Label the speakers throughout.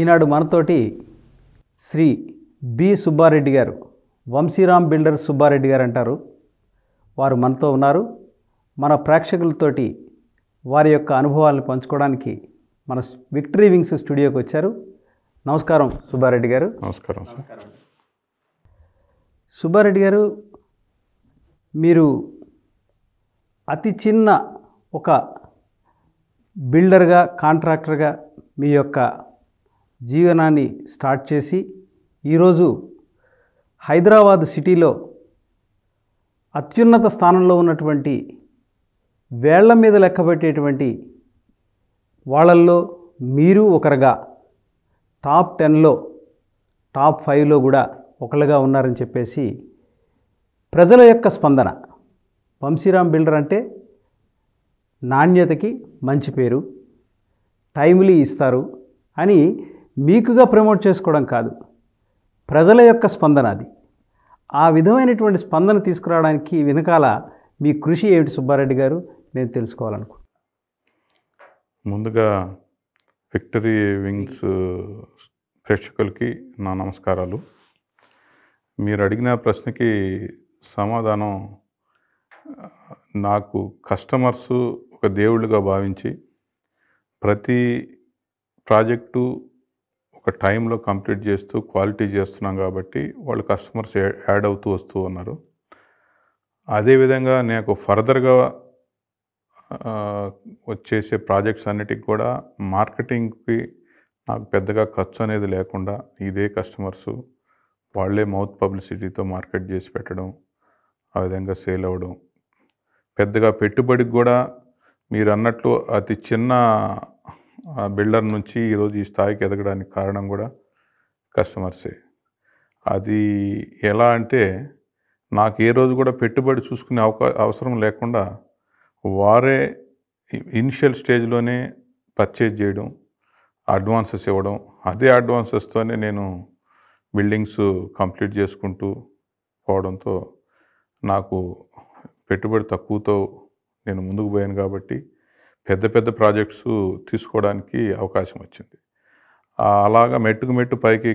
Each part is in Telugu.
Speaker 1: ఈనాడు మనతోటి శ్రీ బి సుబ్బారెడ్డి గారు వంశీరామ్ బిల్డర్ సుబ్బారెడ్డి గారు అంటారు వారు మనతో ఉన్నారు మన ప్రేక్షకులతోటి వారి యొక్క అనుభవాలను పంచుకోవడానికి మన విక్టరీ వింగ్స్ స్టూడియోకి వచ్చారు నమస్కారం సుబ్బారెడ్డి గారు నమస్కారం సుబ్బారెడ్డి గారు మీరు అతి చిన్న ఒక బిల్డర్గా కాంట్రాక్టర్గా మీ యొక్క జీవనాన్ని స్టార్ట్ చేసి ఈరోజు హైదరాబాద్ సిటీలో అత్యున్నత స్థానంలో ఉన్నటువంటి వేళ్ల మీద లెక్కబెట్టేటువంటి వాళ్ళల్లో మీరు ఒకరుగా టాప్ టెన్లో టాప్ ఫైవ్లో కూడా ఒకళ్ళుగా ఉన్నారని చెప్పేసి ప్రజల యొక్క స్పందన వంశీరామ్ బిల్డర్ అంటే నాణ్యతకి మంచి పేరు టైమ్లీ ఇస్తారు అని మీకుగా ప్రమోట్ చేసుకోవడం కాదు ప్రజల యొక్క స్పందన అది ఆ విధమైనటువంటి స్పందన తీసుకురావడానికి వెనకాల మీ కృషి ఏమిటి సుబ్బారెడ్డి గారు నేను తెలుసుకోవాలనుకుంటున్నాను
Speaker 2: ముందుగా విక్టరీ వింగ్స్ ప్రేక్షకులకి నా నమస్కారాలు మీరు అడిగిన ప్రశ్నకి సమాధానం నాకు కస్టమర్స్ ఒక దేవుళ్ళుగా భావించి ప్రతి ప్రాజెక్టు ఒక టైంలో కంప్లీట్ చేస్తూ క్వాలిటీ చేస్తున్నాం కాబట్టి వాళ్ళు కస్టమర్స్ యాడ్ అవుతూ వస్తూ ఉన్నారు అదేవిధంగా నాకు ఫర్దర్గా వచ్చేసే ప్రాజెక్ట్స్ అన్నిటికి కూడా మార్కెటింగ్కి నాకు పెద్దగా ఖర్చు అనేది లేకుండా ఇదే కస్టమర్సు వాళ్ళే మౌత్ పబ్లిసిటీతో మార్కెట్ చేసి పెట్టడం ఆ విధంగా సేల్ అవ్వడం పెద్దగా పెట్టుబడికి కూడా మీరు అన్నట్లు అతి చిన్న ఆ బిల్డర్ నుంచి ఈరోజు ఈ స్థాయికి ఎదగడానికి కారణం కూడా కస్టమర్సే అది ఎలా అంటే నాకు ఏ రోజు కూడా పెట్టుబడి చూసుకునే అవకా అవసరం లేకుండా వారే ఇనిషియల్ స్టేజ్లోనే పర్చేజ్ చేయడం అడ్వాన్సెస్ ఇవ్వడం అదే అడ్వాన్సెస్తోనే నేను బిల్డింగ్స్ కంప్లీట్ చేసుకుంటూ పోవడంతో నాకు పెట్టుబడి తక్కువతో నేను ముందుకు పోయాను కాబట్టి పెద్ద పెద్ద ప్రాజెక్ట్స్ తీసుకోవడానికి అవకాశం వచ్చింది అలాగా మెట్టుకు మెట్టు పైకి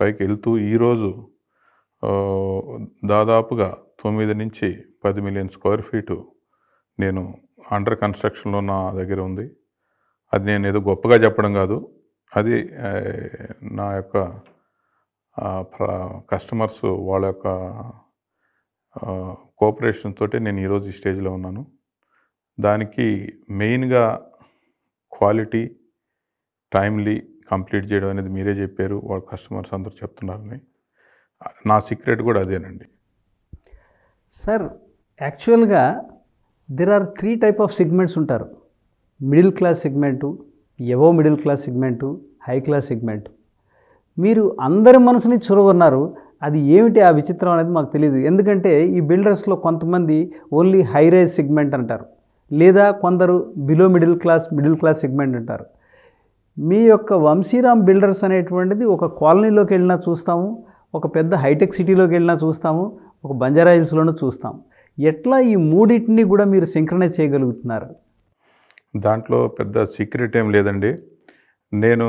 Speaker 2: పైకి వెళ్తూ ఈరోజు దాదాపుగా తొమ్మిది నుంచి పది మిలియన్ స్క్వేర్ ఫీటు నేను అండర్ కన్స్ట్రక్షన్లో నా దగ్గర ఉంది అది నేను ఏదో గొప్పగా చెప్పడం కాదు అది నా యొక్క కస్టమర్స్ వాళ్ళ యొక్క కోఆపరేషన్ తోటే నేను ఈరోజు ఈ స్టేజ్లో ఉన్నాను దానికి మెయిన్గా క్వాలిటీ టైమ్లీ కంప్లీట్ చేయడం అనేది మీరే చెప్పారు వాళ్ళ కస్టమర్స్ అందరూ చెప్తున్నారని నా సీక్రెట్ కూడా అదేనండి
Speaker 1: సార్ యాక్చువల్గా there are three type of segments ఉంటారు మిడిల్ క్లాస్ సిగ్మెంటు ఎవో middle class segment high class segment మీరు అందరి మనసుని చురగొన్నారు అది ఏమిటి ఆ విచిత్రం అనేది మాకు తెలియదు ఎందుకంటే ఈ బిల్డర్స్లో కొంతమంది ఓన్లీ హై రైజ్ సిగ్మెంట్ అంటారు లేదా కొందరు below middle class middle class segment అంటారు మీ యొక్క వంశీరామ్ బిల్డర్స్ అనేటువంటిది ఒక కాలనీలోకి వెళ్ళినా చూస్తాము ఒక పెద్ద హైటెక్ సిటీలోకి వెళ్ళినా చూస్తాము ఒక బంజారా హిల్స్లోనూ చూస్తాము ఎట్లా ఈ మూడింటిని కూడా మీరు సింక్రనైజ్ చేయగలుగుతున్నారు
Speaker 2: దాంట్లో పెద్ద సీక్రెట్ ఏం లేదండి నేను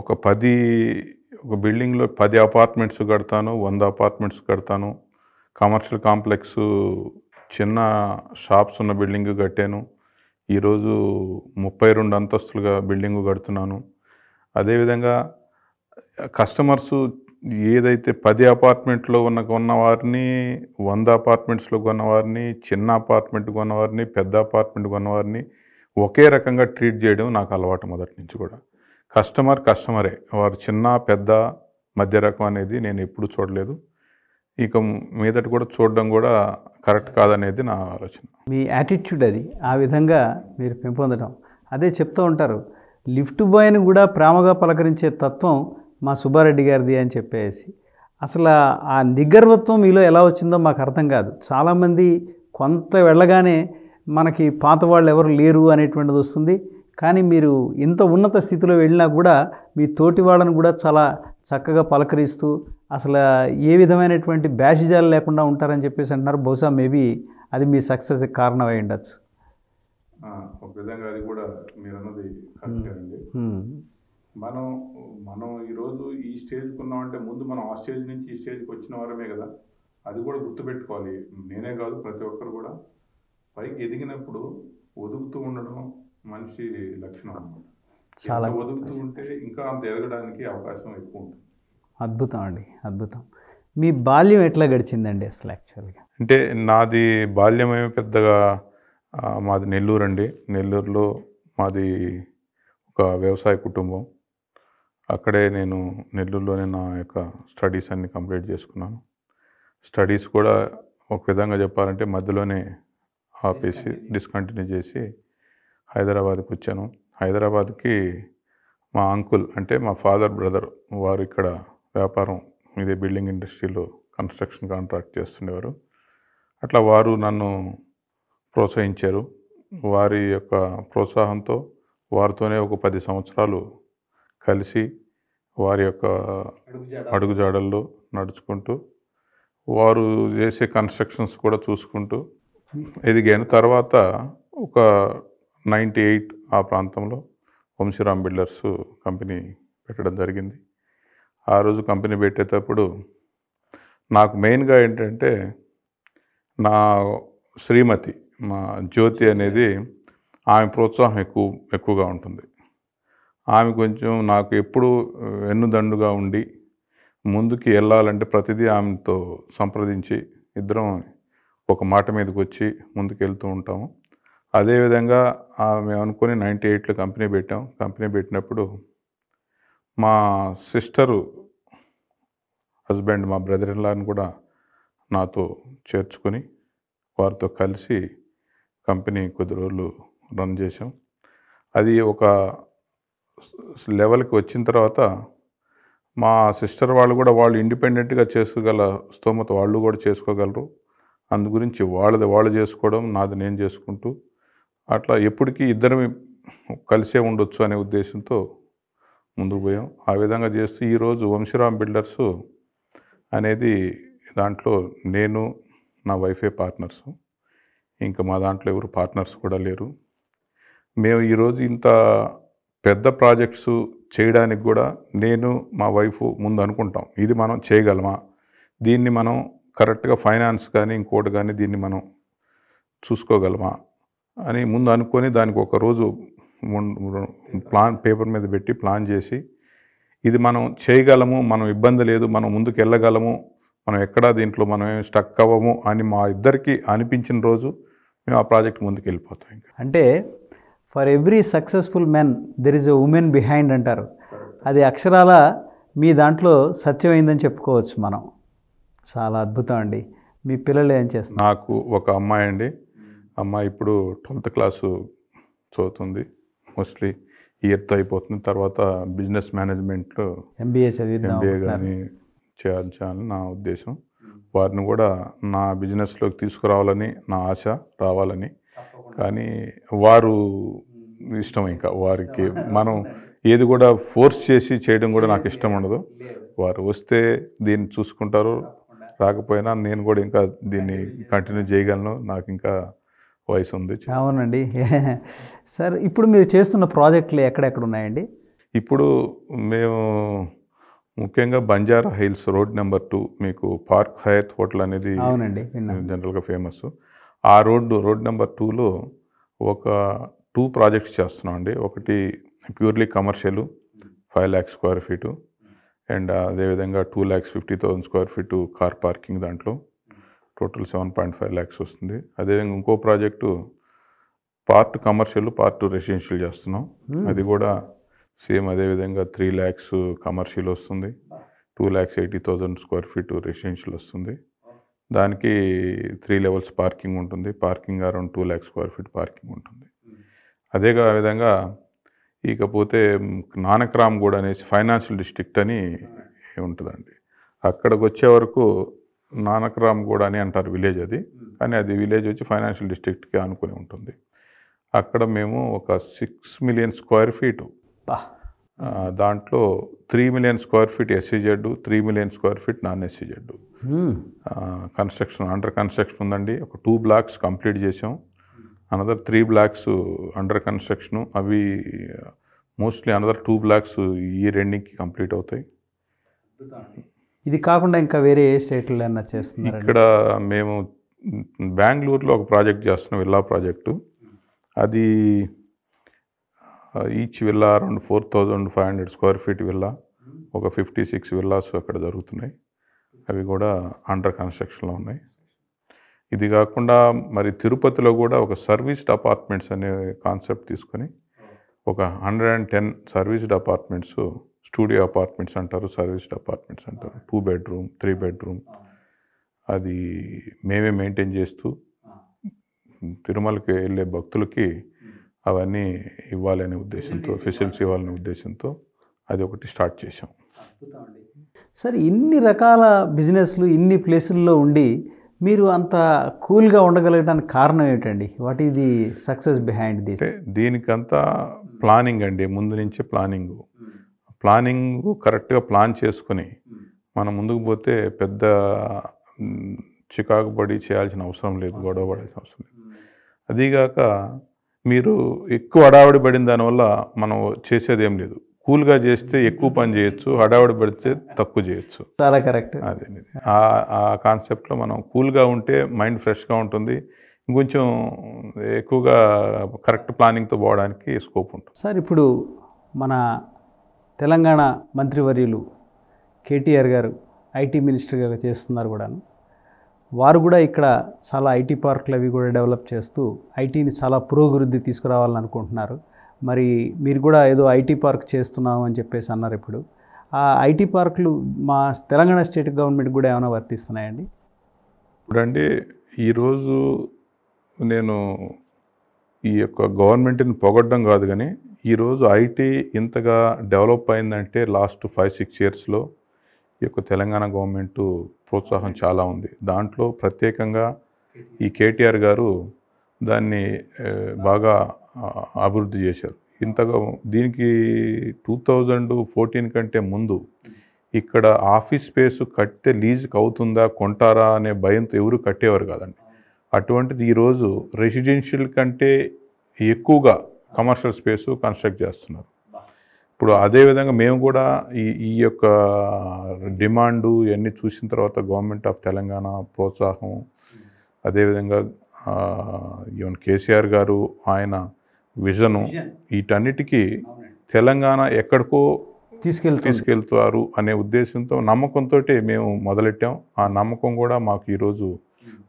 Speaker 2: ఒక పది ఒక బిల్డింగ్లో పది అపార్ట్మెంట్స్ కడతాను వంద అపార్ట్మెంట్స్ కడతాను కమర్షియల్ కాంప్లెక్స్ చిన్న షాప్స్ ఉన్న బిల్డింగ్ కట్టాను ఈరోజు ముప్పై రెండు అంతస్తులుగా బిల్డింగ్ కడుతున్నాను అదేవిధంగా కస్టమర్స్ ఏదైతే పది అపార్ట్మెంట్లో ఉన్న కొన్నవారిని వంద అపార్ట్మెంట్స్లో కొన్నవారిని చిన్న అపార్ట్మెంట్ కొన్నవారిని పెద్ద అపార్ట్మెంట్ కొన్నవారిని ఒకే రకంగా ట్రీట్ చేయడం నాకు అలవాటు మొదటి నుంచి కూడా కస్టమర్ కస్టమరే వారు చిన్న పెద్ద మధ్య రకం అనేది నేను ఎప్పుడు చూడలేదు ఇక మీదటి కూడా చూడడం కూడా కరెక్ట్ కాదనేది నా ఆలోచన
Speaker 1: మీ యాటిట్యూడ్ అది ఆ విధంగా మీరు పెంపొందడం అదే చెప్తూ ఉంటారు లిఫ్ట్ బాయ్ని కూడా ప్రేమగా పలకరించే తత్వం మా సుబ్బారెడ్డి గారిది అని చెప్పేసి అసలు ఆ నిగర్వత్వం మీలో ఎలా వచ్చిందో మాకు అర్థం కాదు చాలామంది కొంత వెళ్ళగానే మనకి పాత వాళ్ళు ఎవరు లేరు అనేటువంటిది వస్తుంది కానీ మీరు ఇంత ఉన్నత స్థితిలో వెళ్ళినా కూడా మీ తోటి వాళ్ళని కూడా చాలా చక్కగా పలకరిస్తూ అసలు ఏ విధమైనటువంటి బ్యాషిజాలు లేకుండా ఉంటారని చెప్పేసి అంటున్నారు బహుశా మేబీ అది మీ సక్సెస్ కారణమై ఉండొచ్చు
Speaker 2: ఒక విధంగా అది కూడా మీరు అన్నది అండి మనం మనం ఈరోజు ఈ స్టేజ్కి ఉన్నామంటే ముందు మనం ఆ స్టేజ్ నుంచి ఈ స్టేజ్కి వచ్చిన వారమే కదా అది కూడా గుర్తుపెట్టుకోవాలి నేనే కాదు ప్రతి ఒక్కరు కూడా పైకి ఎదిగినప్పుడు ఒదుగుతూ ఉండడం మనిషి లక్షణం అనమాట చాలా ఒదుగుతూ ఉంటే ఇంకా అంత ఎదగడానికి అవకాశం ఎక్కువ ఉంటుంది
Speaker 1: అద్భుతం అండి అద్భుతం మీ బాల్యం ఎట్లా గడిచిందండి అసలు యాక్చువల్గా
Speaker 2: అంటే నాది బాల్యమే పెద్దగా మాది నెల్లూరు అండి నెల్లూరులో మాది ఒక వ్యవసాయ కుటుంబం అక్కడే నేను నెల్లూరులోనే నా యొక్క స్టడీస్ అన్ని కంప్లీట్ చేసుకున్నాను స్టడీస్ కూడా ఒక విధంగా చెప్పాలంటే మధ్యలోనే ఆపేసి డిస్కంటిన్యూ చేసి హైదరాబాద్కి వచ్చాను హైదరాబాద్కి మా అంకుల్ అంటే మా ఫాదర్ బ్రదర్ వారు ఇక్కడ వ్యాపారం ఇదే బిల్డింగ్ ఇండస్ట్రీలో కన్స్ట్రక్షన్ కాంట్రాక్ట్ చేస్తుండేవారు అట్లా వారు నన్ను ప్రోత్సహించారు వారి యొక్క ప్రోత్సాహంతో వారితోనే ఒక పది సంవత్సరాలు కలిసి వారి యొక్క అడుగుజాడల్లో నడుచుకుంటూ వారు చేసే కన్స్ట్రక్షన్స్ కూడా చూసుకుంటూ ఎదిగాను తర్వాత ఒక నైంటీ ఎయిట్ ఆ ప్రాంతంలో వంశీరామ్ బిల్డర్స్ కంపెనీ పెట్టడం జరిగింది ఆ రోజు కంపెనీ పెట్టేటప్పుడు నాకు మెయిన్గా ఏంటంటే నా శ్రీమతి మా జ్యోతి అనేది ఆమె ప్రోత్సాహం ఎక్కువ ఎక్కువగా ఉంటుంది ఆమె కొంచెం నాకు ఎప్పుడు ఎన్నుదండుగా ఉండి ముందుకి వెళ్ళాలంటే ప్రతిదీ ఆమెతో సంప్రదించి ఇద్దరం ఒక మాట మీదకి వచ్చి ముందుకు వెళ్తూ ఉంటాము అదేవిధంగా మేము అనుకుని నైంటీ ఎయిట్లో కంపెనీ పెట్టాం కంపెనీ పెట్టినప్పుడు మా సిస్టరు హస్బెండ్ మా బ్రదర్ ఇన్లాని కూడా నాతో చేర్చుకొని వారితో కలిసి కంపెనీ కొద్ది రోజులు రన్ చేశాం అది ఒక లెవెల్కి వచ్చిన తర్వాత మా సిస్టర్ వాళ్ళు కూడా వాళ్ళు ఇండిపెండెంట్గా చేసుకోగల స్తోమత వాళ్ళు కూడా చేసుకోగలరు అందు గురించి వాళ్ళది వాళ్ళు చేసుకోవడం నాది నేను చేసుకుంటూ అట్లా ఎప్పటికీ ఇద్దరం కలిసే ఉండొచ్చు అనే ఉద్దేశంతో ముందుకు పోయాం ఆ విధంగా చేస్తూ ఈరోజు వంశీరామ్ బిల్డర్స్ అనేది దాంట్లో నేను నా వైఫే పార్ట్నర్స్ ఇంకా మా దాంట్లో ఎవరు పార్ట్నర్స్ కూడా లేరు మేము ఈరోజు ఇంత పెద్ద ప్రాజెక్ట్స్ చేయడానికి కూడా నేను మా వైఫ్ ముందు అనుకుంటాం ఇది మనం చేయగలమా దీన్ని మనం కరెక్ట్గా ఫైనాన్స్ కానీ ఇంకోటి కానీ దీన్ని మనం చూసుకోగలమా అని ముందు అనుకొని దానికి ఒక రోజు ప్లాన్ పేపర్ మీద పెట్టి ప్లాన్ చేసి ఇది మనం చేయగలము మనం ఇబ్బంది లేదు మనం ముందుకు వెళ్ళగలము మనం ఎక్కడా దీంట్లో మనం స్టక్ అవ్వము అని మా ఇద్దరికి అనిపించిన రోజు మేము ఆ ప్రాజెక్ట్ ముందుకు వెళ్ళిపోతాం
Speaker 1: ఇంకా అంటే for every successful men there is a woman behind అంటారు అది అక్షరాల మీ దాంట్లో సత్యమైందని చెప్పుకోవచ్చు మనం చాలా అద్భుతం అండి మీ పిల్లలు ఏం చేస్తారు
Speaker 2: నాకు ఒక అమ్మాయి అండి అమ్మాయి ఇప్పుడు ట్వెల్త్ క్లాసు చదువుతుంది మోస్ట్లీ ఇయర్తో అయిపోతుంది తర్వాత బిజినెస్ మేనేజ్మెంట్లో
Speaker 1: ఎంబీఏ ఎంబీఏ కానీ
Speaker 2: చేయాలని నా ఉద్దేశం వారిని కూడా నా బిజినెస్లోకి తీసుకురావాలని నా ఆశ రావాలని కానీ వారు ఇష్టం ఇంకా వారికి మనం ఏది కూడా ఫోర్స్ చేసి చేయడం కూడా నాకు ఇష్టం ఉండదు వారు వస్తే దీన్ని చూసుకుంటారు రాకపోయినా నేను కూడా ఇంకా దీన్ని కంటిన్యూ చేయగలను నాకు ఇంకా వయసు ఉంది
Speaker 1: అవునండి సార్ ఇప్పుడు మీరు చేస్తున్న ప్రాజెక్టులు ఎక్కడెక్కడ ఉన్నాయండి
Speaker 2: ఇప్పుడు మేము ముఖ్యంగా Banjara Hills road number two మీకు పార్క్ హయత్ హోటల్ అనేది అవునండి జనరల్గా ఫేమస్ ఆ రోడ్డు రోడ్ నెంబర్ టూలో ఒక టూ ప్రాజెక్ట్స్ చేస్తున్నాం అండి ఒకటి purely commercial five lakhs square feet and అదేవిధంగా two lakhs fifty thousand square feet car parking దాంట్లో total seven point five lakhs వస్తుంది అదేవిధంగా ఇంకో project part commercial part residential చేస్తున్నాం hmm. అది కూడా సేమ్ అదేవిధంగా త్రీ ల్యాక్స్ కమర్షియల్ వస్తుంది two lakhs eighty thousand square feet residential వస్తుంది దానికి త్రీ లెవెల్స్ పార్కింగ్ ఉంటుంది parking around two lakhs square feet parking ఉంటుంది అదే విధంగా ఇకపోతే నానక్రామ్ కూడా అనేసి ఫైనాన్షియల్ డిస్ట్రిక్ట్ అని ఉంటుందండి అక్కడికి వచ్చే వరకు నానక్రామ్ గూడ అని అంటారు విలేజ్ అది కానీ అది విలేజ్ వచ్చి ఫైనాన్షియల్ డిస్ట్రిక్ట్కి ఆనుకొని ఉంటుంది అక్కడ మేము ఒక సిక్స్ మిలియన్ స్క్వేర్ ఫీటు దాంట్లో three million square feet SEZ three million square feet non SEZ construction under construction ఉందండి ఒక టూ బ్లాక్స్ కంప్లీట్ చేసాం another three blocks under construction అవి మోస్ట్లీ అనదర్ టూ బ్లాక్స్ ఈ రెండింగ్కి కంప్లీట్ అవుతాయి
Speaker 1: ఇది కాకుండా ఇంకా వేరే ఏ స్టేట్లో అయినా చేస్తుంది ఇక్కడ
Speaker 2: మేము బెంగళూరులో ఒక ప్రాజెక్ట్ చేస్తున్నాం విల్లా ప్రాజెక్టు అది each villa around four thousand five hundred square feet villa ఒక ఫిఫ్టీ సిక్స్ విల్లాస్ అక్కడ జరుగుతున్నాయి అవి కూడా అండర్ కన్స్ట్రక్షన్లో ఉన్నాయి ఇది కాకుండా మరి తిరుపతిలో కూడా ఒక సర్వీస్డ్ అపార్ట్మెంట్స్ అనే కాన్సెప్ట్ తీసుకొని ఒక hundred and ten serviced apartments studio apartments అంటారు సర్వీస్డ్ అపార్ట్మెంట్స్ అంటారు టూ బెడ్రూమ్ త్రీ బెడ్రూమ్ అది మేమే మెయింటైన్ చేస్తూ తిరుమలకి వెళ్ళే భక్తులకి అవన్నీ ఇవ్వాలనే ఉద్దేశంతో ఫెసిలిటీస్ ఇవ్వాలనే ఉద్దేశంతో అది ఒకటి స్టార్ట్ చేసాం
Speaker 1: సార్ ఇన్ని రకాల బిజినెస్లు ఇన్ని ప్లేసుల్లో ఉండి మీరు అంత కూల్గా ఉండగలగడానికి కారణం ఏంటండి what is the success behind దీనికంతా ప్లానింగ్ అండి ముందు నుంచే ప్లానింగ్
Speaker 2: ప్లానింగ్ కరెక్ట్గా ప్లాన్ చేసుకుని మనం ముందుకు పోతే పెద్ద చికాకు పడి చేయాల్సిన అవసరం లేదు గొడవ పడాల్సిన అవసరం లేదు అదీగాక మీరు ఎక్కువ హడావిడి పడిన దానివల్ల మనం చేసేది ఏం లేదు కూల్గా చేస్తే ఎక్కువ పని చేయొచ్చు హడావిడి పడితే తక్కువ చేయొచ్చు చాలా కరెక్ట్ అదే ఆ కాన్సెప్ట్లో మనం కూల్గా ఉంటే మైండ్ ఫ్రెష్గా ఉంటుంది ఇంకొంచెం ఎక్కువగా కరెక్ట్ ప్లానింగ్తో పోవడానికి స్కోప్ ఉంటుంది
Speaker 1: సార్ ఇప్పుడు మన తెలంగాణ మంత్రివర్యులు కేటీఆర్ గారు ఐటీ మినిస్టర్గా చేస్తున్నారు కూడా వారు కూడా ఇక్కడ చాలా ఐటీ పార్కులు అవి కూడా డెవలప్ చేస్తూ ఐటీని చాలా పురోభివృద్ధి తీసుకురావాలని అనుకుంటున్నారు మరి మీరు కూడా ఏదో ఐటీ పార్క్ చేస్తున్నాము అని చెప్పేసి అన్నారు ఇప్పుడు ఆ ఐటీ పార్కులు మా తెలంగాణ స్టేట్ గవర్నమెంట్ కూడా ఏమైనా వర్తిస్తున్నాయండి
Speaker 2: ఇప్పుడండి ఈరోజు నేను ఈ యొక్క గవర్నమెంట్ని పొగడ్డం కాదు కానీ ఈరోజు ఐటీ ఇంతగా డెవలప్ అయిందంటే లాస్ట్ ఫైవ్ సిక్స్ ఇయర్స్లో ఈ యొక్క తెలంగాణ గవర్నమెంట్ ప్రోత్సాహం చాలా ఉంది దాంట్లో ప్రత్యేకంగా ఈ కేటీఆర్ గారు దాన్ని బాగా అభివృద్ధి చేశారు ఇంతగా దీనికి టూ థౌజండ్ ఫోర్టీన్ కంటే ముందు ఇక్కడ ఆఫీస్ స్పేస్ కట్టితే లీజుకి అవుతుందా కొంటారా అనే భయంతో ఎవరు కట్టేవారు కాదండి అటువంటిది ఈరోజు రెసిడెన్షియల్ కంటే ఎక్కువగా కమర్షియల్ స్పేసు కన్స్ట్రక్ట్ చేస్తున్నారు ఇప్పుడు అదేవిధంగా మేము కూడా ఈ ఈ యొక్క డిమాండు ఇవన్నీ చూసిన తర్వాత గవర్నమెంట్ ఆఫ్ తెలంగాణ ప్రోత్సాహం అదేవిధంగా ఈవెన్ కేసీఆర్ గారు ఆయన విజను వీటన్నిటికీ తెలంగాణ ఎక్కడికో తీసుకెళ్తా తీసుకెళ్తారు అనే ఉద్దేశంతో నమ్మకంతో మేము మొదలెట్టాం ఆ నమ్మకం కూడా మాకు ఈరోజు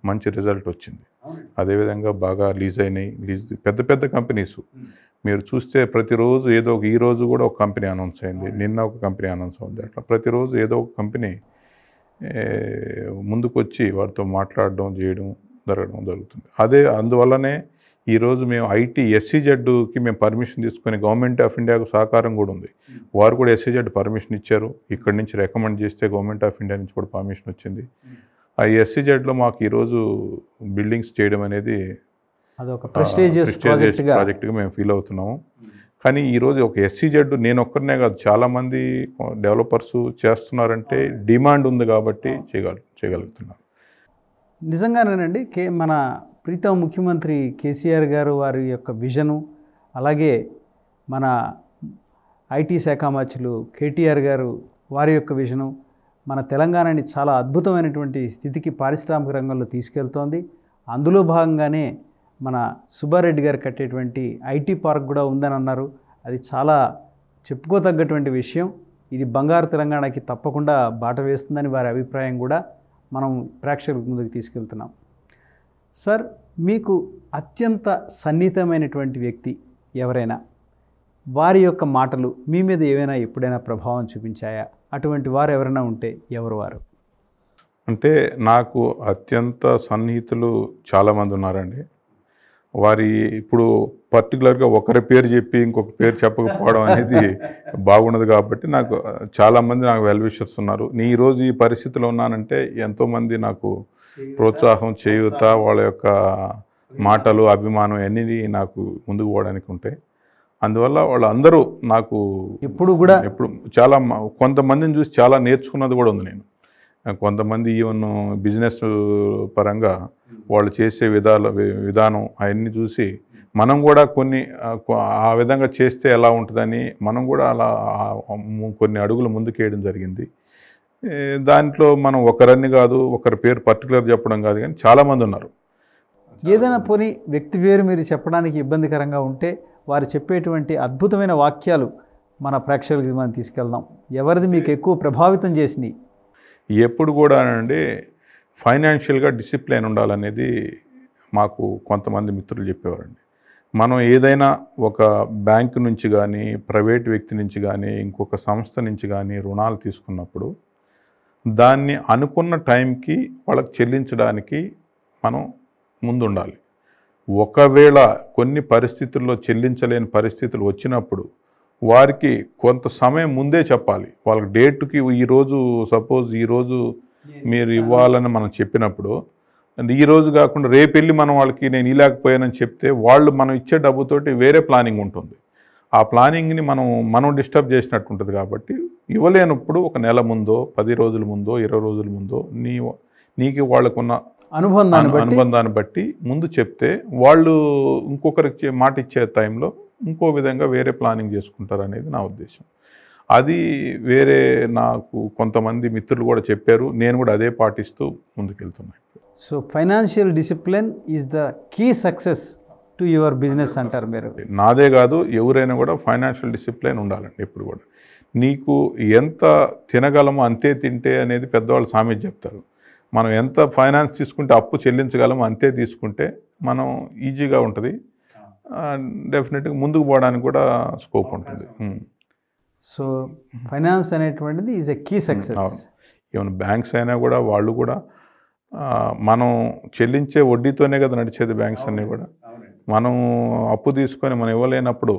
Speaker 2: మంచి రిజల్ట్ వచ్చింది అదేవిధంగా బాగా లీజ్ అయినాయి లీజ్ పెద్ద పెద్ద కంపెనీస్ మీరు చూస్తే ప్రతిరోజు ఏదో ఒక ఈరోజు కూడా ఒక కంపెనీ అనౌన్స్ అయింది నిన్న ఒక కంపెనీ అనౌన్స్ అయింది అట్లా ప్రతిరోజు ఏదో ఒక కంపెనీ ముందుకొచ్చి వారితో మాట్లాడడం చేయడం జరగడం జరుగుతుంది అదే అందువల్లనే ఈరోజు మేము ఐటీ ఎస్సీజెడ్కి మేము పర్మిషన్ తీసుకుని గవర్నమెంట్ ఆఫ్ ఇండియాకు సహకారం కూడా ఉంది వారు కూడా ఎస్సీజెడ్ పర్మిషన్ ఇచ్చారు ఇక్కడి నుంచి రికమెండ్ చేస్తే గవర్నమెంట్ ఆఫ్ ఇండియా నుంచి కూడా పర్మిషన్ వచ్చింది ఆ ఎస్సీజెడ్లో మాకు ఈరోజు బిల్డింగ్స్ చేయడం అనేది అదొక ప్రాజెక్ట్గా మేము ఫీల్ అవుతున్నాము కానీ ఈరోజు ఒక ఎస్సీజెడ్ నేను ఒక్కరినే కాదు చాలామంది డెవలపర్స్ చేస్తున్నారంటే డిమాండ్ ఉంది కాబట్టి చేయగల చేయగలుగుతున్నారు
Speaker 1: నిజంగానేనండి కే మన ప్రీతం ముఖ్యమంత్రి కేసీఆర్ గారు వారి యొక్క విజను అలాగే మన ఐటీ శాఖ మంత్రులు కేటీఆర్ గారు వారి యొక్క విజను మన తెలంగాణని చాలా అద్భుతమైనటువంటి స్థితికి పారిశ్రామిక రంగంలో తీసుకెళ్తోంది అందులో భాగంగానే మన సుబ్బారెడ్డి గారు కట్టేటువంటి ఐటీ పార్క్ కూడా ఉందని అన్నారు అది చాలా చెప్పుకోతగ్గటువంటి విషయం ఇది బంగారు తెలంగాణకి తప్పకుండా బాట వేస్తుందని వారి అభిప్రాయం కూడా మనం ప్రేక్షకుల ముందుకు తీసుకెళ్తున్నాం సార్ మీకు అత్యంత సన్నిహితమైనటువంటి వ్యక్తి ఎవరైనా వారి యొక్క మాటలు మీ మీద ఏమైనా ఎప్పుడైనా ప్రభావం చూపించాయా అటువంటి వారు ఎవరైనా ఉంటే ఎవరు వారు
Speaker 2: అంటే నాకు అత్యంత సన్నిహితులు చాలామంది ఉన్నారండి వారి ఇప్పుడు పర్టికులర్గా ఒకరి పేరు చెప్పి ఇంకొక పేరు చెప్పకపోవడం అనేది బాగుండదు కాబట్టి నాకు చాలామంది నాకు వెల్విషర్స్ ఉన్నారు నీ ఈరోజు ఈ పరిస్థితిలో ఉన్నానంటే ఎంతోమంది నాకు ప్రోత్సాహం చేయూత వాళ్ళ యొక్క మాటలు అభిమానం అన్నీ నాకు ముందుకు పోవడానికి ఉంటాయి అందువల్ల వాళ్ళందరూ నాకు ఎప్పుడు కూడా ఎప్పుడు చాలా కొంతమందిని చూసి చాలా నేర్చుకున్నది కూడా ఉంది నేను కొంతమంది ఈవెన్ బిజినెస్ పరంగా వాళ్ళు చేసే విధాల విధానం అవన్నీ చూసి మనం కూడా కొన్ని ఆ విధంగా చేస్తే ఎలా ఉంటుందని మనం కూడా అలా కొన్ని అడుగులు ముందుకేయడం జరిగింది దాంట్లో మనం ఒకరన్ని కాదు ఒకరి పేరు పర్టికులర్ చెప్పడం కాదు కానీ చాలామంది ఉన్నారు
Speaker 1: ఏదైనా పోనీ వ్యక్తి పేరు మీరు చెప్పడానికి ఇబ్బందికరంగా ఉంటే వారు చెప్పేటువంటి అద్భుతమైన వాక్యాలు మన ప్రేక్షకులకి మనం తీసుకెళ్దాం ఎవరిది మీకు ఎక్కువ ప్రభావితం చేసినాయి
Speaker 2: ఎప్పుడు కూడా అండి ఫైనాన్షియల్గా డిసిప్లైన్ ఉండాలనేది మాకు కొంతమంది మిత్రులు చెప్పేవారండి మనం ఏదైనా ఒక బ్యాంకు నుంచి కానీ ప్రైవేట్ వ్యక్తి నుంచి కానీ ఇంకొక సంస్థ నుంచి కానీ రుణాలు తీసుకున్నప్పుడు దాన్ని అనుకున్న టైంకి వాళ్ళకి చెల్లించడానికి మనం ముందుండాలి ఒకవేళ కొన్ని పరిస్థితుల్లో చెల్లించలేని పరిస్థితులు వచ్చినప్పుడు వారికి కొంత సమయం ముందే చెప్పాలి వాళ్ళకి డేట్కి ఈరోజు సపోజ్ ఈరోజు మీరు ఇవ్వాలని మనం చెప్పినప్పుడు అండ్ ఈరోజు కాకుండా రేపు వెళ్ళి మనం వాళ్ళకి నేను ఇలాకపోయానని చెప్తే వాళ్ళు మనం ఇచ్చే డబ్బుతోటి వేరే ప్లానింగ్ ఉంటుంది ఆ ప్లానింగ్ని మనం మనం డిస్టర్బ్ చేసినట్టు ఉంటుంది కాబట్టి ఇవ్వలేనప్పుడు ఒక నెల ముందో పది రోజుల ముందో ఇరవై రోజుల ముందో నీ నీకు వాళ్ళకున్న అనుబంధాన్ని అనుబంధాన్ని బట్టి ముందు చెప్తే వాళ్ళు ఇంకొకరికి మాట ఇచ్చే టైంలో ఇంకో విధంగా వేరే ప్లానింగ్ చేసుకుంటారు అనేది నా ఉద్దేశం అది వేరే నాకు కొంతమంది మిత్రులు కూడా చెప్పారు నేను కూడా అదే పాటిస్తూ ముందుకెళ్తున్నాను
Speaker 1: so financial discipline is the key success to your business అంటారు మీరు
Speaker 2: నాదే కాదు ఎవరైనా కూడా ఫైనాన్షియల్ డిసిప్లిన్ ఉండాలండి ఎప్పుడు కూడా నీకు ఎంత తినగలమో అంతే తింటే అనేది పెద్దవాళ్ళు సామెత చెప్తారు మనం ఎంత ఫైనాన్స్ తీసుకుంటే అప్పు చెల్లించగలమో అంతే తీసుకుంటే మనం ఈజీగా ఉంటుంది డెఫినెట్గా ముందుకు పోవడానికి కూడా స్కోప్ ఉంటుంది సో ఫైనాన్స్ అనేటువంటిది is a key success even banks అయినా కూడా వాళ్ళు కూడా మనం చెల్లించే వడ్డీతోనే కదా నడిచేది బ్యాంక్స్ అన్నీ కూడా మనం అప్పు తీసుకొని మనం ఇవ్వలేనప్పుడు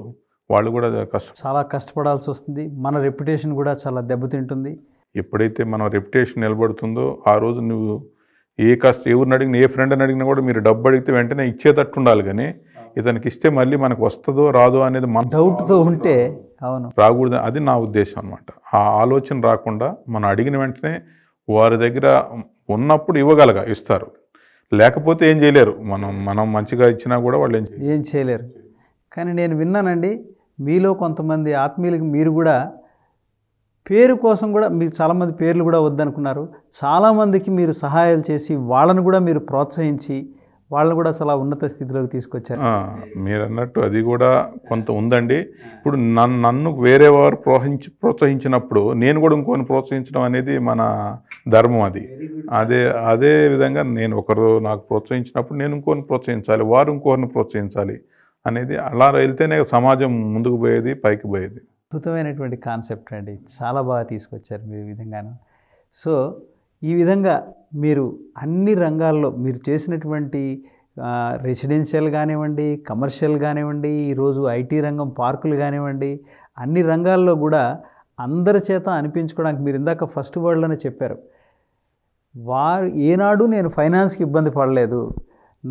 Speaker 2: వాళ్ళు కూడా కష్టం
Speaker 1: చాలా కష్టపడాల్సి వస్తుంది మన రెప్యుటేషన్ కూడా చాలా దెబ్బతింటుంది
Speaker 2: ఎప్పుడైతే మనం రెప్యుటేషన్ నిలబడుతుందో ఆ రోజు నువ్వు ఏ కష్ట ఎవరిని అడిగినా ఏ ఫ్రెండ్ అని అడిగినా కూడా మీరు డబ్బు అడిగితే వెంటనే ఇచ్చేటట్టు ఉండాలి కానీ ఇతనికి ఇస్తే మళ్ళీ మనకు వస్తుందో రాదో అనేది మన డౌట్తో ఉంటే అవును రాకూడదు అది నా ఉద్దేశం అనమాట ఆ ఆలోచన రాకుండా మనం అడిగిన వెంటనే వారి దగ్గర ఉన్నప్పుడు ఇవ్వగలగా ఇస్తారు లేకపోతే ఏం చేయలేరు మనం మనం మంచిగా ఇచ్చినా కూడా వాళ్ళు ఏం
Speaker 1: ఏం చేయలేరు కానీ నేను విన్నానండి మీలో కొంతమంది ఆత్మీయులకి మీరు కూడా పేరు కోసం కూడా మీకు చాలామంది పేర్లు కూడా వద్దనుకున్నారు చాలామందికి మీరు సహాయాలు చేసి వాళ్ళను కూడా మీరు ప్రోత్సహించి వాళ్ళని కూడా చాలా ఉన్నత స్థితిలోకి తీసుకొచ్చారు
Speaker 2: మీరు అన్నట్టు అది కూడా కొంత ఉందండి ఇప్పుడు నన్ను నన్ను వేరే వారు ప్రోత్సహించి ప్రోత్సహించినప్పుడు నేను కూడా ఇంకోని ప్రోత్సహించడం అనేది మన ధర్మం అది అదే అదే విధంగా నేను ఒకరు నాకు ప్రోత్సహించినప్పుడు నేను ఇంకోని ప్రోత్సహించాలి వారు ఇంకోరిని ప్రోత్సహించాలి అనేది అలా వెళ్తేనే సమాజం ముందుకు పోయేది పైకి పోయేది
Speaker 1: అద్భుతమైనటువంటి కాన్సెప్ట్ అండి చాలా బాగా తీసుకొచ్చారు మీరు విధంగాను సో ఈ విధంగా మీరు అన్ని రంగాల్లో మీరు చేసినటువంటి రెసిడెన్షియల్ కానివ్వండి కమర్షియల్ కానివ్వండి ఈరోజు ఐటీ రంగం పార్కులు కానివ్వండి అన్ని రంగాల్లో కూడా అందరి చేత అనిపించుకోవడానికి మీరు ఇందాక ఫస్ట్ వరల్డ్ అని చెప్పారు వారు ఏనాడు నేను ఫైనాన్స్కి ఇబ్బంది పడలేదు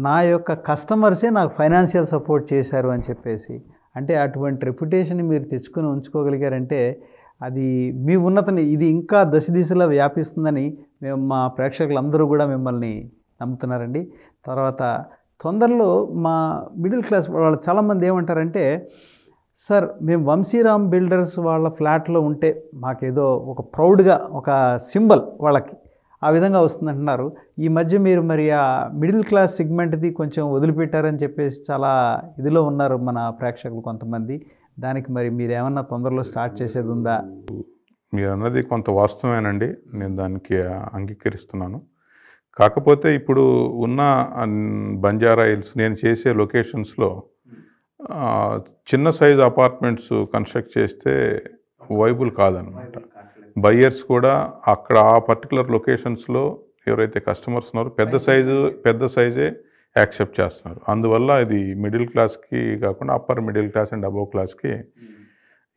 Speaker 1: నా యొక్క కస్టమర్సే నాకు ఫైనాన్షియల్ సపోర్ట్ చేశారు అని చెప్పేసి అంటే అటువంటి రెప్యుటేషన్ మీరు తెచ్చుకొని ఉంచుకోగలిగారంటే అది మీ ఉన్నతని ఇది ఇంకా దశ దిశలో వ్యాపిస్తుందని మేము మా ప్రేక్షకులందరూ కూడా మిమ్మల్ని నమ్ముతున్నారండి తర్వాత తొందరలో మా మిడిల్ క్లాస్ వాళ్ళు చాలామంది ఏమంటారంటే సార్ మేము వంశీరామ్ బిల్డర్స్ వాళ్ళ ఫ్లాట్లో ఉంటే మాకేదో ఒక ప్రౌడ్గా ఒక సింబల్ వాళ్ళకి ఆ విధంగా వస్తుందంటున్నారు ఈ మధ్య మీరు మరి ఆ మిడిల్ క్లాస్ సెగ్మెంట్ది కొంచెం వదిలిపెట్టారని చెప్పేసి చాలా ఇదిలో ఉన్నారు మన ప్రేక్షకులు కొంతమంది దానికి మరి మీరేమన్నా తొందరలో స్టార్ట్ చేసేది ఉందా
Speaker 2: మీరు అన్నది కొంత వాస్తవేనండి నేను దానికి అంగీకరిస్తున్నాను కాకపోతే ఇప్పుడు ఉన్న బంజారా హిల్స్ నేను చేసే లొకేషన్స్లో చిన్న సైజ్ అపార్ట్మెంట్స్ కన్స్ట్రక్ట్ చేస్తే వైబుల్ కాదనమాట బయ్యర్స్ కూడా అక్కడ ఆ పర్టికులర్ లొకేషన్స్లో ఎవరైతే కస్టమర్స్ ఉన్నారో పెద్ద సైజు పెద్ద సైజే యాక్సెప్ట్ చేస్తున్నారు అందువల్ల ఇది మిడిల్ క్లాస్కి కాకుండా upper middle class and above క్లాస్కి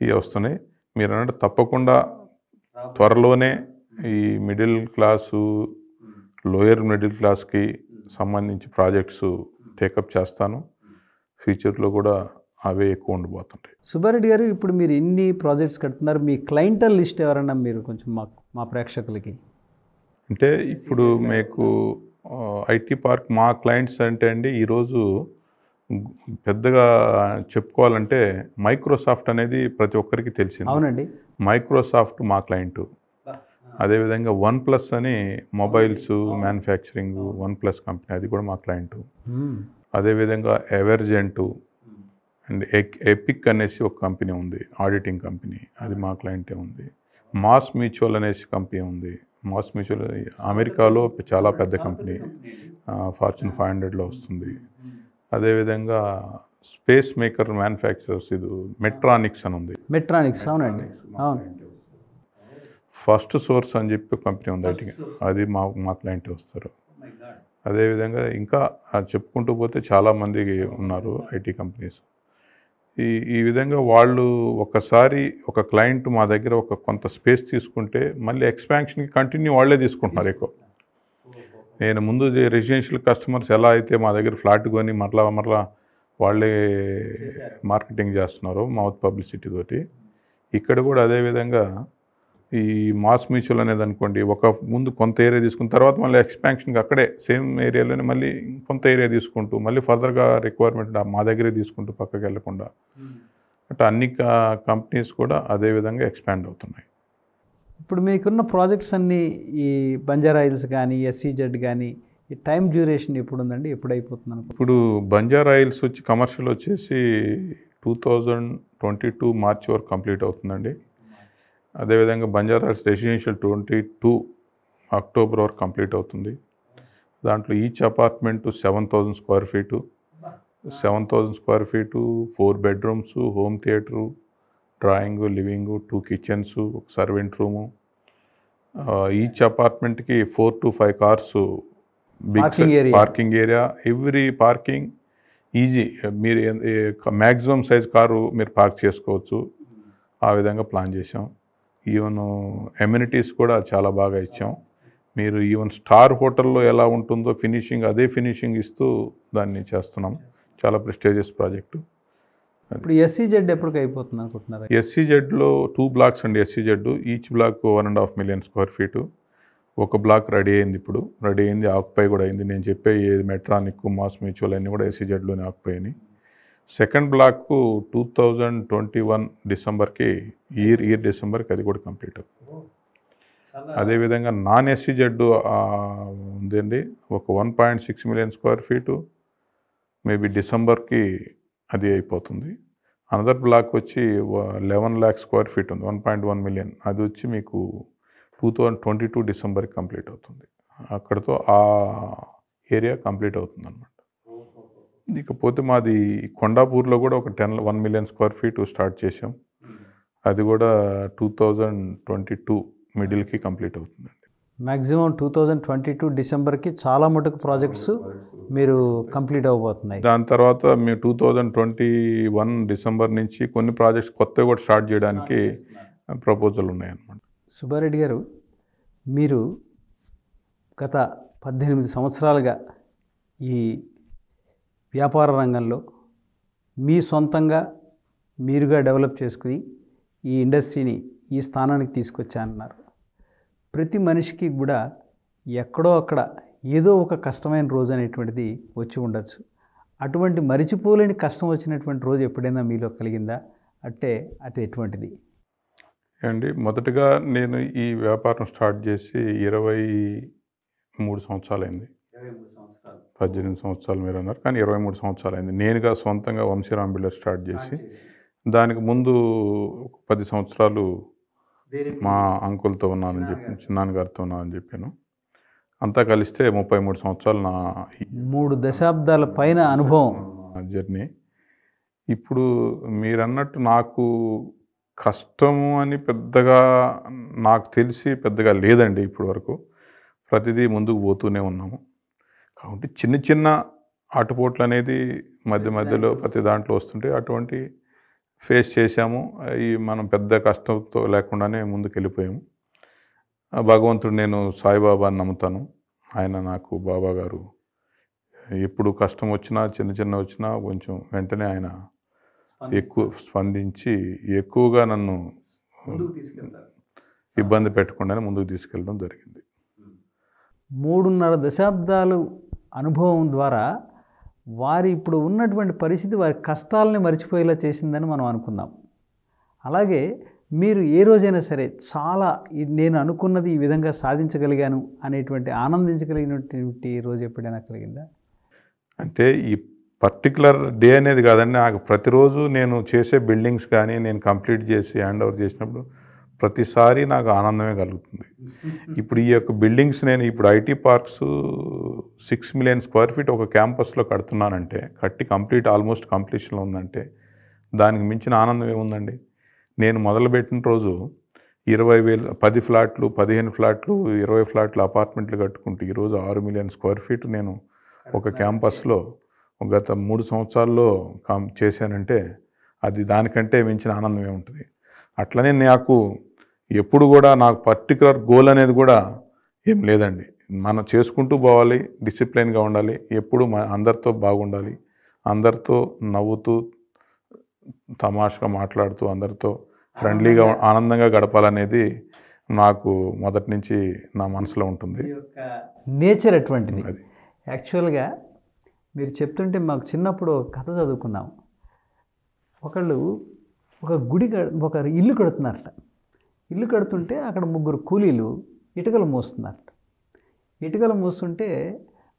Speaker 2: ఇవి వస్తున్నాయి మీరు అన్నట్టు తప్పకుండా త్వరలోనే hmm. ఈ మిడిల్ క్లాసు లోయర్ మిడిల్ క్లాస్కి సంబంధించి ప్రాజెక్ట్స్ టేకప్ hmm. చేస్తాను ఫ్యూచర్లో hmm. కూడా అవే ఎక్కువ ఉండిపోతుంటాయి
Speaker 1: సుబ్బారెడ్డి గారు ఇప్పుడు మీరు ఎన్ని ప్రాజెక్ట్స్ కడుతున్నారు మీ క్లయింటల్ లిస్ట్ ఎవరన్నా మీరు కొంచెం మా మా ప్రేక్షకులకి
Speaker 2: అంటే ఇప్పుడు మీకు ఐటీ పార్క్ మా క్లయింట్స్ అంటే అండి ఈరోజు పెద్దగా చెప్పుకోవాలంటే మైక్రోసాఫ్ట్ అనేది ప్రతి ఒక్కరికి తెలిసింది అవునండి మైక్రోసాఫ్ట్ మా క్లయింట్ అదేవిధంగా వన్ ప్లస్ అని mobiles manufacturing OnePlus company అది కూడా మా క్లయింట్ అదేవిధంగా ఎవర్జెంటు అండ్ ఎపిక్ అనేసి ఒక కంపెనీ ఉంది ఆడిటింగ్ కంపెనీ అది మా క్లయింటే ఉంది మాస్ మ్యూచువల్ అనేసి కంపెనీ ఉంది మాస్ మ్యూచువల్ అమెరికాలో చాలా పెద్ద కంపెనీ ఫార్చ్యూన్ ఫైవ్ హండ్రెడ్లో వస్తుంది అదేవిధంగా స్పేస్ మేకర్ మ్యానుఫ్యాక్చరర్స్ ఇది మెట్రానిక్స్ అని ఉంది
Speaker 1: మెట్రానిక్స్ అవునండి అవును
Speaker 2: ఫస్ట్ సోర్స్ అని చెప్పి కంపెనీ ఉంది అటు అది మా మా క్లయింట్ వస్తారు oh అదేవిధంగా ఇంకా చెప్పుకుంటూ పోతే చాలామంది ఉన్నారు ఐటీ కంపెనీస్ ఈ ఈ విధంగా వాళ్ళు ఒకసారి ఒక క్లయింట్ మా దగ్గర ఒక కొంత స్పేస్ తీసుకుంటే మళ్ళీ ఎక్స్పాన్షన్కి కంటిన్యూ వాళ్ళే తీసుకుంటున్నారు ఎక్కువ నేను ముందు రెసిడెన్షియల్ కస్టమర్స్ ఎలా అయితే మా దగ్గర ఫ్లాట్ కొని మరలా మరలా వాళ్ళే మార్కెటింగ్ చేస్తున్నారు మౌత్ పబ్లిసిటీ తోటి ఇక్కడ కూడా అదేవిధంగా ఈ మాస్ మ్యూచువల్ అనేది అనుకోండి ఒక ముందు కొంత ఏరియా తీసుకున్న తర్వాత మళ్ళీ ఎక్స్పాన్షన్కి అక్కడే సేమ్ ఏరియాలోనే మళ్ళీ కొంత ఏరియా తీసుకుంటూ మళ్ళీ ఫర్దర్గా రిక్వైర్మెంట్ మా దగ్గరే తీసుకుంటూ పక్కకి వెళ్లకుండా hmm. అంటే అన్ని కంపెనీస్ కూడా అదే విధంగా ఎక్స్పాండ్ అవుతున్నాయి
Speaker 1: ఇప్పుడు మీకున్న ప్రాజెక్ట్స్ అన్నీ ఈ బంజారా హిల్స్ కానీ ఎస్సీజెడ్ కానీ ఈ టైం డ్యూరేషన్ ఎప్పుడు ఉందండి ఎప్పుడు అయిపోతుంది
Speaker 2: ఇప్పుడు బంజారా హిల్స్ వచ్చి కమర్షియల్ వచ్చేసి two thousand twenty two March వరకు కంప్లీట్ అవుతుందండి అదేవిధంగా Banjaras residential twenty two October వరకు కంప్లీట్ అవుతుంది దాంట్లో each apartment seven thousand square feet seven thousand square feet four bedrooms home theatre drawing living two kitchens ఒక సర్వెంట్ రూము ఈచ్ అపార్ట్మెంట్కి four to five cars big parking area every parking easy మీరు మ్యాక్సిమం సైజ్ కారు మీరు పార్క్ చేసుకోవచ్చు ఆ విధంగా ప్లాన్ చేసాం ఈవెన్ ఎమ్యూనిటీస్ కూడా చాలా బాగా ఇచ్చాం మీరు ఈవెన్ స్టార్ హోటల్లో ఎలా ఉంటుందో ఫినిషింగ్ అదే ఫినిషింగ్ ఇస్తూ దాన్ని చేస్తున్నాం చాలా ప్రెస్టేజియస్ ప్రాజెక్టు
Speaker 1: ఇప్పుడు ఎస్సీజెడ్ ఎప్పటికి అయిపోతుంది అనుకుంటున్నారు
Speaker 2: ఎస్సీజెడ్లో టూ బ్లాక్స్ అండి SEZ each block one and half million square feet ఒక బ్లాక్ రెడీ అయింది ఇప్పుడు రెడీ అయింది ఆక్యుపై కూడా అయింది నేను చెప్పే మెట్రానిక్ మాస్ మ్యూచువల్ అన్నీ కూడా ఎస్సీజెడ్లోనే ఆక్యుపై అయినాయి సెకండ్ బ్లాక్కు టూ థౌజండ్ ట్వంటీ వన్ డిసెంబర్కి ఇయర్ ఇయర్ డిసెంబర్కి అది కూడా కంప్లీట్ అవుతుంది అదేవిధంగా నాన్ ఎస్సీ జడ్డు ఉందండి ఒక one point six million square feet maybe డిసెంబర్కి అది అయిపోతుంది అనదర్ బ్లాక్ వచ్చి లెవెన్ ల్యాక్ స్క్వేర్ ఫీట్ ఉంది వన్ పాయింట్ వన్ మిలియన్ అది వచ్చి మీకు టూ థౌజండ్ ట్వంటీ టూ డిసెంబర్కి కంప్లీట్ అవుతుంది అక్కడతో ఆ ఏరియా కంప్లీట్ అవుతుంది అనమాట ఇకపోతే మాది కొండాపూర్లో కూడా ఒక ten one million square feet start చేసాం అది కూడా టూ థౌజండ్ ట్వంటీ టూ మిడిల్కి కంప్లీట్ అవుతుందండి
Speaker 1: maximum two thousand twenty two డిసెంబర్కి చాలా మటుకు ప్రాజెక్ట్స్ మీరు కంప్లీట్ అవ్వబోతున్నాయి
Speaker 2: దాని తర్వాత మేము two thousand twenty one December నుంచి కొన్ని ప్రాజెక్ట్స్ కొత్తవి కూడా స్టార్ట్ చేయడానికి ప్రపోజల్ ఉన్నాయన్నమాట
Speaker 1: సుబ్బారెడ్డి గారు మీరు గత పద్దెనిమిది సంవత్సరాలుగా ఈ వ్యాపార రంగంలో మీ సొంతంగా మీరుగా డెవలప్ చేసుకుని ఈ ఇండస్ట్రీని ఈ స్థానానికి తీసుకొచ్చానన్నారు ప్రతి మనిషికి కూడా ఎక్కడో అక్కడ ఏదో ఒక కష్టమైన రోజు అనేటువంటిది వచ్చి ఉండొచ్చు అటువంటి మరిచిపోలేని కష్టం వచ్చినటువంటి రోజు ఎప్పుడైనా మీలో కలిగిందా అంటే అది ఎటువంటిది
Speaker 2: అండి మొదటగా నేను ఈ వ్యాపారం స్టార్ట్ చేసి ఇరవై మూడు సంవత్సరాలైంది పద్దెనిమిది సంవత్సరాలు మీరు అన్నారు కానీ ఇరవై మూడు సంవత్సరాలు అయింది నేనుగా సొంతంగా వంశీరామ్ బిల్డర్ స్టార్ట్ చేసి దానికి ముందు పది సంవత్సరాలు మా అంకుల్తో ఉన్నానని చెప్పి చిన్నాన్నగారితో ఉన్నానని చెప్పాను అంతా కలిస్తే ముప్పై మూడు సంవత్సరాలు నా
Speaker 1: మూడు దశాబ్దాల పైన అనుభవం
Speaker 2: జర్నీ ఇప్పుడు మీరన్నట్టు నాకు కష్టము అని పెద్దగా నాకు తెలిసి పెద్దగా లేదండి ఇప్పటి వరకు ప్రతిదీ ముందుకు పోతూనే ఉన్నాము కాబట్టి చిన్న చిన్న ఆటుపోట్లు అనేది మధ్య మధ్యలో ప్రతి దాంట్లో వస్తుంటే అటువంటి ఫేస్ చేశాము ఈ మనం పెద్ద కష్టంతో లేకుండానే ముందుకు వెళ్ళిపోయాము భగవంతుడు నేను సాయిబాబాని నమ్ముతాను ఆయన నాకు బాబా గారు ఎప్పుడు కష్టం వచ్చినా చిన్న చిన్న వచ్చినా కొంచెం వెంటనే ఆయన ఎక్కువ స్పందించి ఎక్కువగా నన్ను ఇబ్బంది పెట్టకుండానే ముందుకు తీసుకెళ్ళడం జరిగింది
Speaker 1: మూడున్నర దశాబ్దాలు అనుభవం ద్వారా వారి ఇప్పుడు ఉన్నటువంటి పరిస్థితి వారి కష్టాలని మర్చిపోయేలా చేసిందని మనం అనుకుందాం అలాగే మీరు ఏ రోజైనా సరే చాలా నేను అనుకున్నది ఈ విధంగా సాధించగలిగాను అనేటువంటి ఆనందించగలిగినటువంటి రోజు ఎప్పుడైనా కలిగిందా
Speaker 2: అంటే ఈ పర్టికులర్ డే అనేది కాదండి నాకు ప్రతిరోజు నేను చేసే బిల్డింగ్స్ కానీ నేను కంప్లీట్ చేసి హ్యాండ్ ఓవర్ చేసినప్పుడు ప్రతిసారి నాకు ఆనందమే కలుగుతుంది ఇప్పుడు ఈ యొక్క బిల్డింగ్స్ నేను ఇప్పుడు IT parks six million square feet ఒక క్యాంపస్లో కడుతున్నానంటే కట్టి కంప్లీట్ ఆల్మోస్ట్ కంప్లీషన్లో ఉందంటే దానికి మించిన ఆనందం ఏముందండి నేను మొదలుపెట్టిన రోజు ఇరవై వేలు పది ఫ్లాట్లు పదిహేను ఫ్లాట్లు ఇరవై ఫ్లాట్లు అపార్ట్మెంట్లు కట్టుకుంటూ ఈరోజు ఆరు మిలియన్ స్క్వేర్ ఫీట్ నేను ఒక క్యాంపస్లో గత మూడు సంవత్సరాల్లో కా చేశానంటే అది దానికంటే మించిన ఆనందం ఏముంటుంది అట్లనే నాకు ఎప్పుడు కూడా నాకు పర్టికులర్ గోల్ అనేది కూడా ఏం లేదండి మనం చేసుకుంటూ పోవాలి డిసిప్లైన్గా ఉండాలి ఎప్పుడు అందరితో బాగుండాలి అందరితో నవ్వుతూ తమాషగా మాట్లాడుతూ అందరితో ఫ్రెండ్లీగా ఆనందంగా గడపాలనేది నాకు మొదటి నుంచి నా మనసులో ఉంటుంది
Speaker 1: నేచర్ ఎటువంటిది అది యాక్చువల్గా మీరు చెప్తుంటే మాకు చిన్నప్పుడు కథ చదువుకున్నాం ఒకళ్ళు ఒక గుడి ఒక ఇల్లు కడుతున్నారట ఇల్లు కడుతుంటే అక్కడ ముగ్గురు కూలీలు ఇటుకలు మోస్తున్నట్ట ఇటుకలు మోస్తుంటే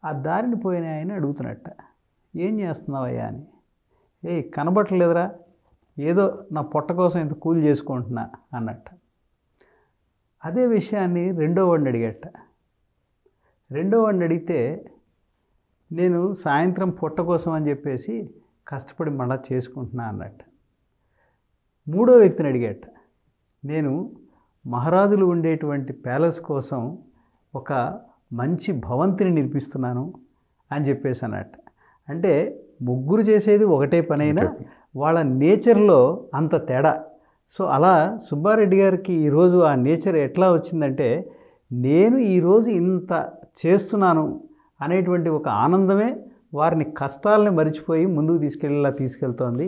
Speaker 1: ఆ దారిని పోయిన ఆయన అడుగుతున్నట్ట ఏం చేస్తున్నావయ్యా అని ఏ కనబట్టలేదురా ఏదో నా పొట్ట కోసం ఇంత కూలి చేసుకుంటున్నా అన్నట్ట అదే విషయాన్ని రెండో వాడిని అడిగట రెండో వాడిని అడిగితే నేను సాయంత్రం పొట్ట కోసం అని చెప్పేసి కష్టపడి మళ్ళా చేసుకుంటున్నా అన్నట్టు మూడో వ్యక్తిని అడిగట నేను మహారాజులు ఉండేటువంటి ప్యాలెస్ కోసం ఒక మంచి భవంతిని నిర్మిస్తున్నాను అని చెప్పేసి అన్నట్టు అంటే ముగ్గురు చేసేది ఒకటే పనైనా వాళ్ళ నేచర్లో అంత తేడా సో అలా సుబ్బారెడ్డి గారికి ఈరోజు ఆ నేచర్ ఎట్లా వచ్చిందంటే నేను ఈరోజు ఇంత చేస్తున్నాను అనేటువంటి ఒక ఆనందమే వారిని కష్టాలని మరిచిపోయి ముందుకు తీసుకెళ్ళేలా తీసుకెళ్తోంది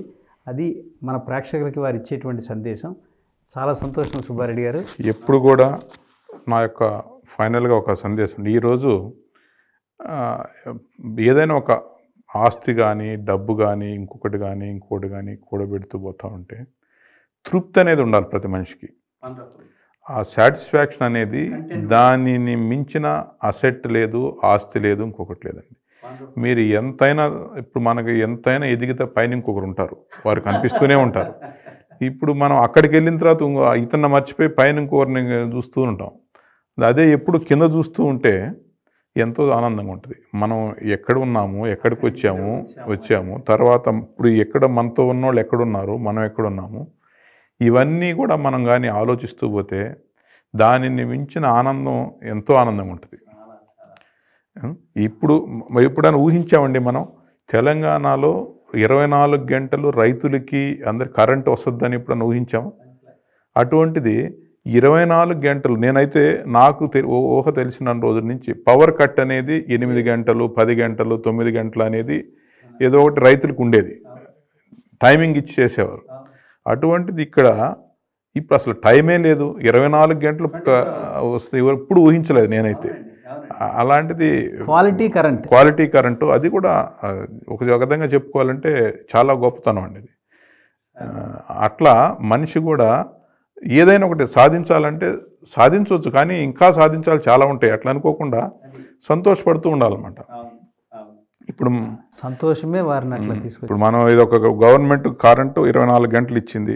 Speaker 1: అది మన ప్రేక్షకులకి వారు ఇచ్చేటువంటి సందేశం చాలా సంతోషం సుబ్బారెడ్డి గారు ఎప్పుడు
Speaker 2: కూడా నా యొక్క ఫైనల్గా ఒక సందేశం ఈరోజు ఏదైనా ఒక ఆస్తి కానీ డబ్బు కానీ ఇంకొకటి కానీ ఇంకొకటి కానీ కూడబెడుతూ పోతూ ఉంటే తృప్తి అనేది ఉండాలి ప్రతి మనిషికి ఆ సాటిస్ఫాక్షన్ అనేది దానిని మించిన అసెట్ లేదు ఆస్తి లేదు ఇంకొకటి లేదండి మీరు ఎంతైనా ఇప్పుడు మనకి ఎంతైనా ఎదిగితే పైన ఇంకొకరు ఉంటారు వారు కనిపిస్తూనే ఉంటారు ఇప్పుడు మనం అక్కడికి వెళ్ళిన తర్వాత ఇతన్ని మర్చిపోయి పైన ఇంకోరిని చూస్తూ ఉంటాం అదే ఎప్పుడు కింద చూస్తూ ఉంటే ఎంతో ఆనందంగా ఉంటుంది మనం ఎక్కడ ఉన్నాము ఎక్కడికి వచ్చాము వచ్చాము తర్వాత ఇప్పుడు ఎక్కడ మనతో ఉన్న వాళ్ళు ఎక్కడున్నారు మనం ఎక్కడున్నాము ఇవన్నీ కూడా మనం కానీ ఆలోచిస్తూ పోతే దానిని మించిన ఆనందం ఎంతో ఆనందంగా ఉంటుంది ఇప్పుడు ఎప్పుడైనా ఊహించామండి మనం తెలంగాణలో ఇరవై నాలుగు గంటలు రైతులకి అందరు కరెంట్ వస్తుందని ఇప్పుడు ఊహించాము అటువంటిది ఇరవై నాలుగు గంటలు నేనైతే నాకు ఊహ తెలిసిన రోజు నుంచి పవర్ కట్ అనేది ఎనిమిది గంటలు పది గంటలు తొమ్మిది గంటలు అనేది ఏదో ఒకటి రైతులకు ఉండేది టైమింగ్ ఇచ్చి చేసేవారు అటువంటిది ఇక్కడ ఇప్పుడు అసలు టైమే లేదు ఇరవై నాలుగు గంటలు వస్తే ఇప్పుడు ఊహించలేదు నేనైతే అలాంటిది క్వాలిటీ కరెంట్ క్వాలిటీ కరెంటు అది కూడా ఒక విధంగా చెప్పుకోవాలంటే చాలా గొప్పతనం అండి అట్లా మనిషి కూడా ఏదైనా ఒకటి సాధించాలంటే సాధించవచ్చు కానీ ఇంకా సాధించాలి చాలా ఉంటాయి అట్లా అనుకోకుండా సంతోషపడుతూ ఉండాలన్నమాట ఇప్పుడు సంతోషమే వారిని ఇప్పుడు మనం ఇది ఒక గవర్నమెంట్ కరెంటు ఇరవై నాలుగు గంటలు ఇచ్చింది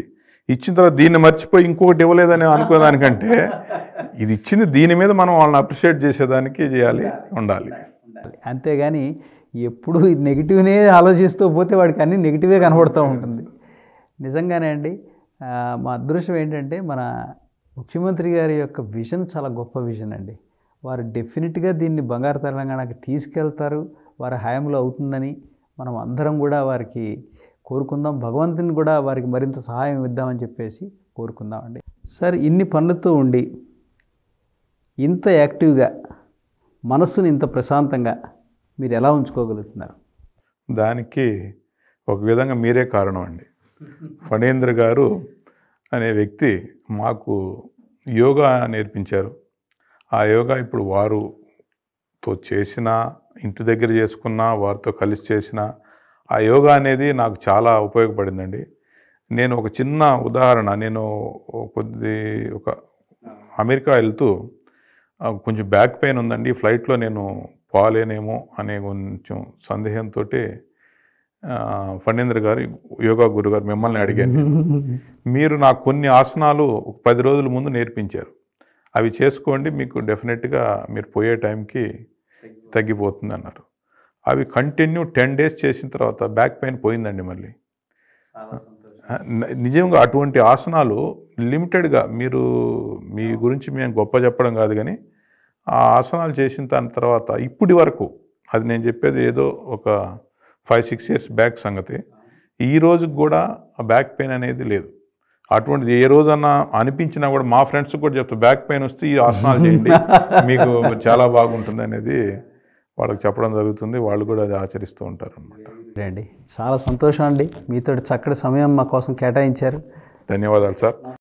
Speaker 2: ఇచ్చిన తర్వాత దీన్ని మర్చిపోయి ఇంకొకటి ఇవ్వలేదని అనుకునేదానికంటే ఇది ఇచ్చింది దీని మీద మనం వాళ్ళని అప్రిషియేట్ చేసేదానికి చేయాలి ఉండాలి
Speaker 1: అంతేగాని ఎప్పుడు నెగిటివ్నే ఆలోచిస్తూ పోతే వాడికి అన్ని నెగిటివే కనబడుతూ ఉంటుంది నిజంగానే అండి మా అదృష్టం ఏంటంటే మన ముఖ్యమంత్రి గారి యొక్క విజన్ చాలా గొప్ప విజన్ అండి వారు డెఫినెట్గా దీన్ని బంగారు తెలంగాణకి తీసుకెళ్తారు వారి హయాంలో అవుతుందని మనం అందరం కూడా వారికి కోరుకుందాం భగవంతుని కూడా వారికి మరింత సహాయం ఇద్దామని చెప్పేసి కోరుకుందామండి సార్ ఇన్ని పనులతో ఉండి ఇంత యాక్టివ్గా మనస్సును ఇంత ప్రశాంతంగా మీరు ఎలా ఉంచుకోగలుగుతున్నారు దానికి ఒక విధంగా మీరే కారణం అండి
Speaker 2: ఫణేంద్ర గారు అనే వ్యక్తి మాకు యోగా నేర్పించారు ఆ యోగా ఇప్పుడు వారుతో చేసిన ఇంటి దగ్గర చేసుకున్నా వారితో కలిసి చేసినా ఆ యోగా అనేది నాకు చాలా ఉపయోగపడిందండి నేను ఒక చిన్న ఉదాహరణ నేను కొద్ది ఒక అమెరికా వెళ్తూ కొంచెం బ్యాక్ పెయిన్ ఉందండి ఫ్లైట్లో నేను పోలేనేమో అనే కొంచెం సందేహంతో ఫణేంద్ర గారు యోగా గురుగారు మిమ్మల్ని అడిగాను మీరు నాకు కొన్ని ఆసనాలు ఒక పది రోజుల ముందు నేర్పించారు అవి చేసుకోండి మీకు డెఫినెట్గా మీరు పోయే టైంకి తగ్గిపోతుంది అన్నారు అవి కంటిన్యూ టెన్ డేస్ చేసిన తర్వాత బ్యాక్ పెయిన్ పోయిందండి మళ్ళీ నిజంగా అటువంటి ఆసనాలు లిమిటెడ్గా మీరు మీ గురించి మేము గొప్ప చెప్పడం కాదు కానీ ఆ ఆసనాలు చేసిన దాని తర్వాత ఇప్పటి వరకు అది నేను చెప్పేది ఏదో ఒక ఫైవ్ సిక్స్ ఇయర్స్ బ్యాక్ సంగతి ఈ రోజుకి కూడా ఆ బ్యాక్ పెయిన్ అనేది లేదు అటువంటిది ఏ రోజన్నా అనిపించినా కూడా మా ఫ్రెండ్స్ కూడా చెప్తా బ్యాక్ పెయిన్ వస్తే ఈ ఆసనాలు చేయండి మీకు చాలా బాగుంటుంది అనేది వాళ్ళకి చెప్పడం జరుగుతుంది వాళ్ళు కూడా అది ఆచరిస్తూ ఉంటారు
Speaker 1: అనమాట చాలా సంతోషం అండి మీతో చక్కటి సమయం మా కోసం కేటాయించారు
Speaker 2: ధన్యవాదాలు సార్